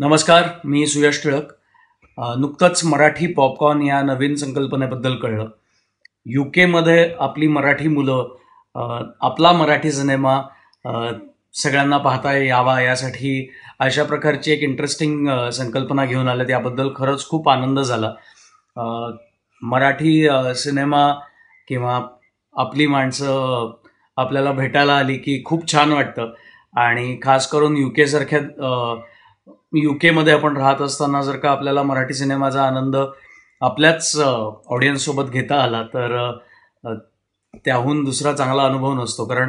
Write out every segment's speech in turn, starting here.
नमस्कार मी सुयश टिळक नुकतंच मराठी पॉपकॉर्न या नवीन संकल्पनेबद्दल कळलं यू केमध्ये आपली मराठी मुलं आपला मराठी सिनेमा सगळ्यांना पाहता यावा यासाठी अशा प्रकारची एक इंटरेस्टिंग संकल्पना घेऊन आल्या त्याबद्दल खरंच खूप आनंद झाला मराठी सिनेमा किंवा आपली माणसं आपल्याला भेटायला आली की खूप छान वाटतं आणि खास करून यू केसारख्या यू केमध्ये आपण राहत असताना जर का आपल्याला मराठी सिनेमाचा आनंद आपल्याच ऑडियन्ससोबत घेता आला तर त्याहून दुसरा चांगला अनुभव नसतो कारण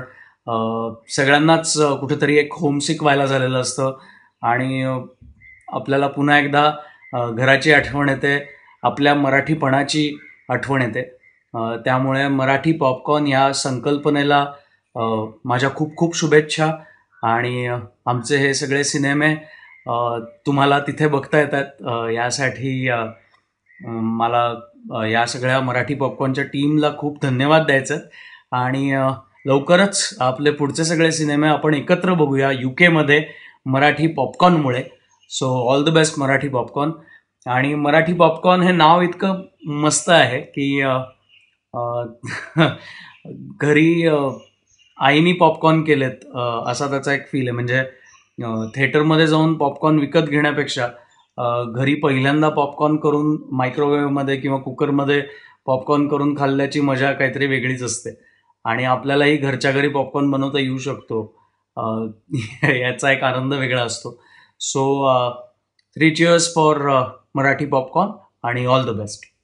सगळ्यांनाच कुठेतरी एक होमसिक व्हायला झालेलं असतं आणि आपल्याला पुन्हा एकदा घराची आठवण येते आपल्या मराठीपणाची आठवण येते त्यामुळे मराठी पॉपकॉर्न या संकल्पनेला माझ्या खूप खूप शुभेच्छा आणि आमचे हे सगळे सिनेमे तुम्हाला तिथे बघता येतात यासाठी मला या सगळ्या मराठी पॉपकॉर्नच्या टीमला खूप धन्यवाद द्यायचं आणि लवकरच आपले पुढचे सगळे सिनेमे आपण एकत्र बघूया यू केमध्ये मराठी पॉपकॉर्नमुळे so all the best Marathi popcorn आणि मराठी पॉपकॉर्न हे नाव इतकं मस्त आहे की घरी आईनी पॉपकॉर्न केलेत असा त्याचा एक फील आहे म्हणजे थेटरमध्ये जाऊन पॉपकॉर्न विकत घेण्यापेक्षा घरी पहिल्यांदा पॉपकॉर्न करून मायक्रोवेव्हमध्ये किंवा कुकरमध्ये पॉपकॉर्न करून खाल्ल्याची मजा काहीतरी वेगळीच असते आणि आपल्यालाही घरच्या घरी पॉपकॉर्न बनवता येऊ शकतो याचा एक आनंद वेगळा असतो so three cheers for Marathi popcorn आणि ऑल द बेस्ट